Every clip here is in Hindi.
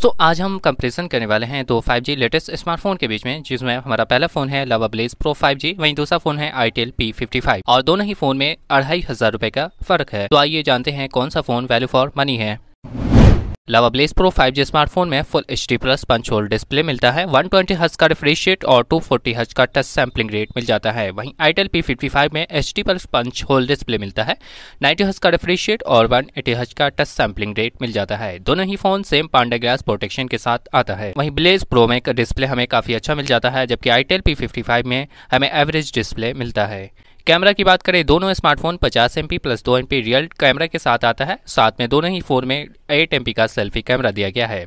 दोस्तों आज हम कंपेरिजन करने वाले हैं दो 5G लेटेस्ट स्मार्टफोन के बीच में जिसमें हमारा पहला फोन है लवा ब्लेज प्रो 5G वहीं दूसरा फोन है आईटेल P55 और दोनों ही फोन में अढ़ाई हजार रूपए का फर्क है तो आइए जानते हैं कौन सा फोन वैल्यू फॉर मनी है Lava blaze pro 5G smartphone में full H D plus punch hole display मिलता है 120 ट्वेंटी हज का रिफ्रेश रेट और 240 फोर्टी हज का टच सैम्पलिंग रेट मिल जाता है वहीं आईटेल पी फिफ्टी फाइव में H D plus punch hole display मिलता है 90 हज का रिफ्रेश रेट और 180 एटी हज का टच सैम्पलिंग रेट मिल जाता है दोनों ही phone same panda glass protection के साथ आता है वहीं ब्लेज प्रो में डिस्प्ले हमें काफी अच्छा मिल जाता है जबकि आईटेल पी फिफ्टी फाइव में हमें एवरेज डिस्प्ले मिलता है कैमरा की बात करें दोनों स्मार्टफोन 50 एम पी प्लस दो एम पी रियल कैमरा के साथ आता है साथ में दोनों ही फोन में एट एम पी का सेल्फी कैमरा दिया गया है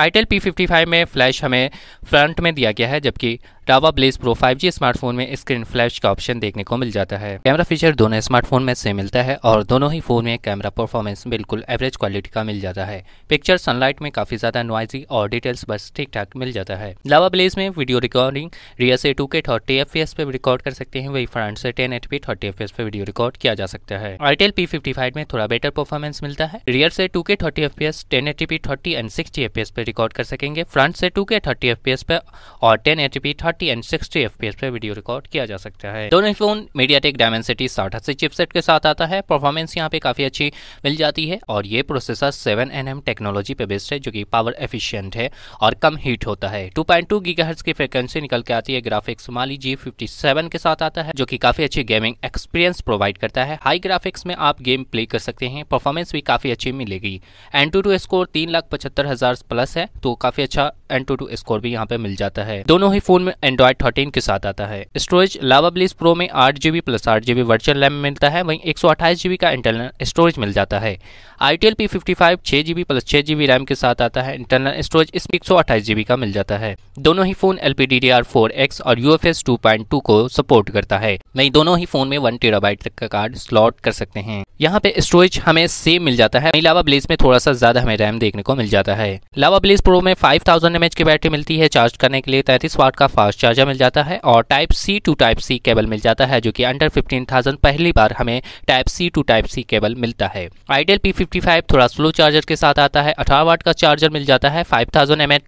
आईटेल पी फिफ्टी फाइव में फ्लैश हमें फ्रंट में दिया गया है जबकि Lava blaze pro 5G smartphone में स्क्रीन फ्लैश का ऑप्शन देखने को मिल जाता है कैमरा फीचर दोनों स्मार्टफोन में सेम मिलता है और दोनों ही फोन में कैमरा परफॉर्मेंस बिल्कुल एवरेज क्वालिटी का मिल जाता है पिक्चर सनलाइट में काफी ज्यादा नॉइजी और डिटेल्स बस ठीक ठाक मिल जाता है लावा ब्लेज में वीडियो रिकॉर्डिंग रियर से टू और टी एफ पे रिकॉर्ड कर सकते हैं वही फ्रंट से ten eight P thirty F पे वीडियो रिकॉर्ड किया जा सकता है आईटेल पी फिफ्टी फाइव में थोड़ा बेटर परफॉर्मेंस मिलता है रियर से two K thirty F P S ten eight P thirty and sixty F पे रिकॉर्ड कर सकेंगे फ्रंट से टू के थर्टी एफ पे और ten eight P thirty thirty and sixty F पे वीडियो रिकॉर्ड किया जा सकता है दोनों फोन मीडिया टेक डायमेंसिटी साठ अस्सी चिपसेट के साथ आता है परफॉर्मेंस यहाँ पे काफी अच्छी मिल जाती है और ये प्रोसेसर सेवन एन टेक्नोलॉजी पे बेस्ड है जो कि पावर एफिशियंट है और कम हीट होता है टू पॉइंट की फ्रिक्वेंसी निकल के आती है graphics Mali G fifty seven के साथ आता है जो की काफी अच्छी गेमिंग एक्सपीरियंस प्रोवाइड करता है हाई ग्राफिक्स में आप गेम प्ले कर सकते हैं परफॉर्मेंस भी काफी अच्छी मिलेगी एन टू टू स्कोर तीन लाख पचहत्तर हजार प्लस है तो काफी अच्छा एन टू टू स्कोर भी यहाँ पे मिल जाता है दोनों ही फोन में एंड्रॉयड थर्टीन के साथ आता है स्टोरेज लावा ब्लिस प्रो में आठ जीबी प्लस आठ जीबी वर्चुअल रैम मिलता है वहीं एक सौ जीबी का इंटरनल स्टोरेज मिल जाता है I T L P fifty five छः जीबी प्लस छः जीबी रैम के साथ आता है इंटरनल स्टोरेज इसमें एक सौ अट्ठाईस जीबी का मिल जाता है दोनों ही phone L P D D R four X और U F S two point two को सपोर्ट करता है वहीं दोनों ही फोन में वन टेराबाइट तक का कार्ड स्लॉट कर सकते हैं यहाँ पे स्टोरेज हमें सेम मिल जाता है वहीं लावा ब्लेज में थोड़ा सा ज्यादा हमें रैम देखने को मिल जाता है लावा ब्लेज प्रो में फाइव थाउजेंड एम एच की बैटरी मिलती है चार्ज करने के लिए तैतीस वाट का फास्ट फास्ट चार्जर मिल जाता है और type C to type C cable मिल जाता है जो कि अंडर फिफ्टीन थाउजेंड पहली बार हमें type C to type C cable मिलता है आइडियल पी फिफ्टी थोड़ा स्लो चार्जर के साथ आता है अठारह वाट का चार्जर मिल जाता है फाइव थाउजेंड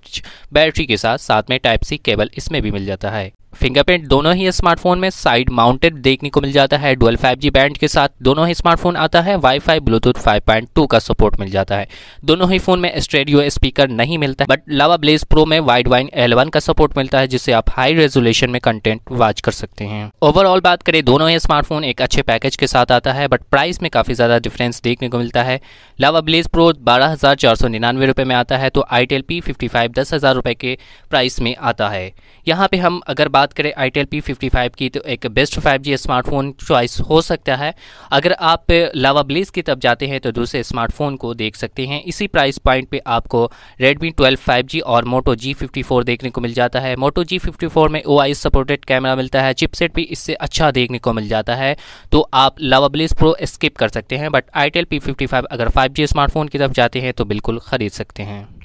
बैटरी के साथ साथ में टाइप सी केबल इसमें भी मिल जाता है फिंगरप्रिंट दोनों ही स्मार्टफोन में साइड माउंटेड देखने को मिल जाता है डुअल 5G बैंड के साथ दोनों ही स्मार्टफोन आता है वाईफाई ब्लूटूथ 5.2 का सपोर्ट मिल जाता है दोनों ही फोन में स्टेडियो स्पीकर नहीं मिलता बट लावा ब्लेज प्रो में वाइड वाइन एल का सपोर्ट मिलता है जिससे आप हाई रेजोल्यूशन में कंटेंट वॉच कर सकते हैं ओवरऑल बात करें दोनों ही स्मार्टफोन एक अच्छे पैकेज के साथ आता है बट प्राइस में काफी ज्यादा डिफरेंस देखने को मिलता है लावा ब्लेज प्रो बारह रुपए में आता है तो I tell P fifty five के प्राइस में आता है यहाँ पे हम अगर बात बात करें I tell P fifty five की तो एक best five G smartphone choice हो सकता है अगर आप लावा ब्लेज की तरफ जाते हैं तो दूसरे स्मार्टफोन को देख सकते हैं इसी प्राइस पॉइंट पे आपको रेडमी ट्वेल्व फाइव जी और मोटो जी फिफ्टी फोर देखने को मिल जाता है मोटो जी फिफ्टी फोर में ओ आई सपोर्टेड कैमरा मिलता है चिपसेट भी इससे अच्छा देखने को मिल जाता है तो आप लावा ब्लेज प्रो स्किप कर सकते हैं but I tell P fifty five अगर फाइव जी स्मार्टफोन की तरफ जाते हैं तो बिल्कुल ख़रीद सकते हैं